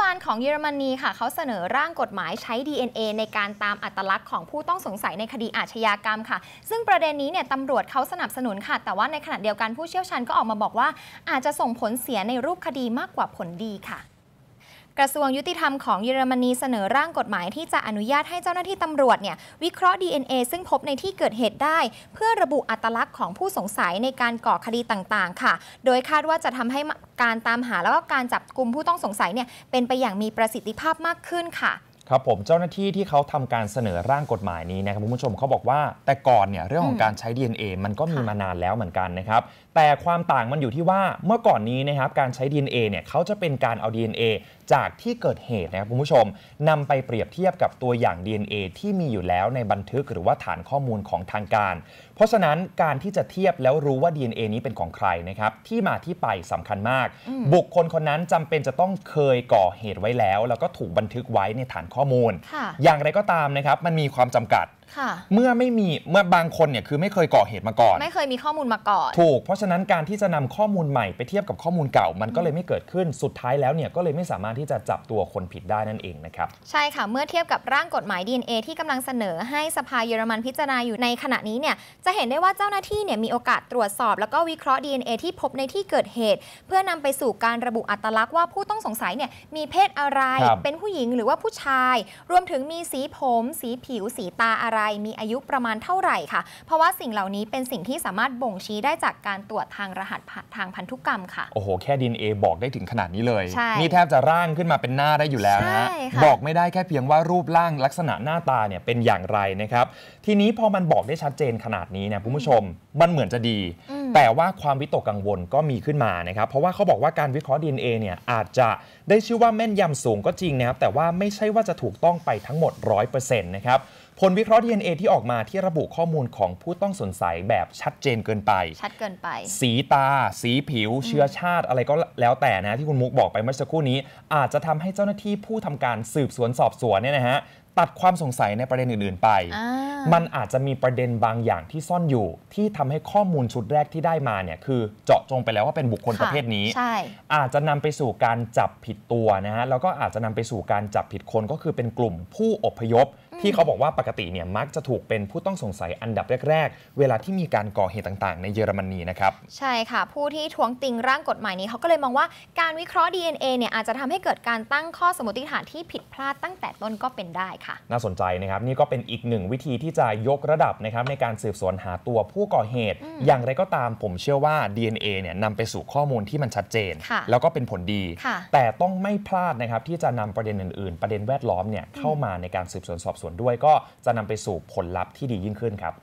บาลของเยอรมนีค่ะเขาเสนอร่างกฎหมายใช้ DNA ในการตามอัตลักษณ์ของผู้ต้องสงสัยในคดีอาชญากรรมค่ะ ซึ่งประเด็นนี้เนี่ยตำรวจเขาสนับสนุนค่ะ แต่ว่าในขณะเดียวกันผู้เชี่ยวชาญก็ออกมาบอกว่า อาจจะส่งผลเสียในรูปคดีมากกว่าผลดีค่ะกระทรวงยุติธรรมของเยอรมนีเสนอร่างกฎหมายที่จะอนุญาตให้เจ้าหน้าที่ตำรวจเนี่ยวิเคราะห์ DNA ซึ่งพบในที่เกิดเหตุได้ เพื่อระบุอัตลักษณ์ของผู้สงสัยในการก่อคดีต่างๆ ค่ะ โดยคาดว่าจะทำให้การตามหาแล้วก็การจับกลุ่มผู้ต้องสงสัยเนี่ยเป็นไปอย่างมีประสิทธิภาพมากขึ้นค่ะครับผมเจ้าหน้าที่ที่เขาทำการเสนอร่างกฎหมายนี้นะครับคุณผู้ชมเขาบอกว่า แต่ก่อนเนี่ยเรื่องของการใช้ DNA มันก็มีมานานแล้วเหมือนกันนะครับแต่ความต่างมันอยู่ที่ว่าเมื่อก่อนนี้นะครับการใช้ DNA เนี่ยเขาจะเป็นการเอา DNA จากที่เกิดเหตุนะครับคุณผู้ชมนำไปเปรียบเทียบกับตัวอย่าง DNA ที่มีอยู่แล้วในบันทึกหรือว่าฐานข้อมูลของทางการ เพราะฉะนั้นการที่จะเทียบแล้วรู้ว่า DNA นี้เป็นของใครนะครับที่มาที่ไปสำคัญมาก บุคคลคนนั้นจำเป็นจะต้องเคยก่อเหตุไว้แล้ว แล้วก็ถูกบันทึกไว้ในฐานข้อมูล อย่างไรก็ตามนะครับมันมีความจำกัดเมื่อไม่มีเมื่อบางคนเนี่ยคือไม่เคยก่อเหตุมาก่อนไม่เคยมีข้อมูลมาก่อนถูกเพราะฉะนั้นการที่จะนำข้อมูลใหม่ไปเทียบกับข้อมูลเก่า มันก็เลยไม่เกิดขึ้นสุดท้ายแล้วเนี่ยก็เลยไม่สามารถที่จะจับตัวคนผิดได้นั่นเองนะครับใช่ค่ะเมื่อเทียบกับร่างกฎหมาย DNA ที่กำลังเสนอให้สภาเยอรมันพิจารณาอยู่ในขณะนี้เนี่ยจะเห็นได้ว่าเจ้าหน้าที่เนี่ยมีโอกาสตรวจสอบ แล้วก็วิเคราะห์ DNA ที่พบในที่เกิดเหตุ เพื่อนำไปสู่การระบุอัตลักษณ์ว่า ผู้ต้องสงสัยเนี่ยมีเพศอะไร เป็นผู้หญิงหรือว่าผู้ชาย รวมถึงมีสีผม สีผิวสีตาอะไรไรมีอายุประมาณเท่าไหร่ค่ะ เพราะว่าสิ่งเหล่านี้เป็นสิ่งที่สามารถบ่งชี้ได้จากการตรวจทางรหัสทางพันธุกรรมค่ะ โอ้โห แค่ดีเอบอกได้ถึงขนาดนี้เลยนี่แทบจะร่างขึ้นมาเป็นหน้าได้อยู่แล้วนะะบอกไม่ได้แค่เพียงว่ารูปร่างลักษณะหน้าตาเนี่ยเป็นอย่างไรนะครับ ทีนี้พอมันบอกได้ชัดเจนขนาดนี้เนี่ยผู้ชม มันเหมือนจะดี แต่ว่าความวิตกกังวลก็มีขึ้นมานะครับ เพราะว่าเขาบอกว่าการวิเคราะห์ีเอเนี่ยอาจจะได้ชื่อว่าแม่นยำสูงก็จริงนะครับ แต่ว่าไม่ใช่ว่าจะถูกต้องไปทั้งหมด 100%นะครับผลวิเคราะห์ DNA ที่ออกมาที่ระบุข้อมูลของผู้ต้องสงสัยแบบชัดเจนเกินไป ชัดเกินไป สีตา สีผิว เชื้อชาติอะไรก็แล้วแต่นะที่คุณมุกบอกไปเมื่อสักครู่นี้ อาจจะทำให้เจ้าหน้าที่ผู้ทำการสืบสวนสอบสวนเนี่ยนะฮะตัดความสงสัยในประเด็นอื่นๆ ไป มันอาจจะมีประเด็นบางอย่างที่ซ่อนอยู่ ที่ทำให้ข้อมูลชุดแรกที่ได้มาเนี่ย คือเจาะจงไปแล้วว่าเป็นบุคคลประเภทนี้ใช่อาจจะนำไปสู่การจับผิดตัวนะฮะแล้วก็อาจจะนำไปสู่การจับผิดคนก็คือเป็นกลุ่มผู้อพยพที่เขาบอกว่าปกติเนี่ยมักจะถูกเป็นผู้ต้องสงสัยอันดับแรกๆ เวลาที่มีการก่อเหตุต่าง ๆ ในเยอรมนีนะครับ ใช่ค่ะ ผู้ที่ทวงติงร่างกฎหมายนี้ เขาก็เลยมองว่าการวิเคราะห์ DNA เนี่ยอาจจะทำให้เกิดการตั้งข้อสมมติฐานที่ผิดพลาดตั้งแต่ต้นก็เป็นได้ค่ะ น่าสนใจนะครับ นี่ก็เป็นอีกหนึ่งวิธีที่จะยกระดับนะครับในการสืบสวนหาตัวผู้ก่อเหตุ อย่างไรก็ตาม ผมเชื่อว่า DNA เนี่ยนำไปสู่ข้อมูลที่มันชัดเจน แล้วก็เป็นผลดี แต่ต้องไม่พลาดนะครับที่จะนำประเด็นอื่นๆ ประเด็นแวดล้อมเนี่ยเข้ามาในการสืบสวนสอบสวนส่วนด้วยก็จะนำไปสู่ผลลัพธ์ที่ดียิ่งขึ้นครับ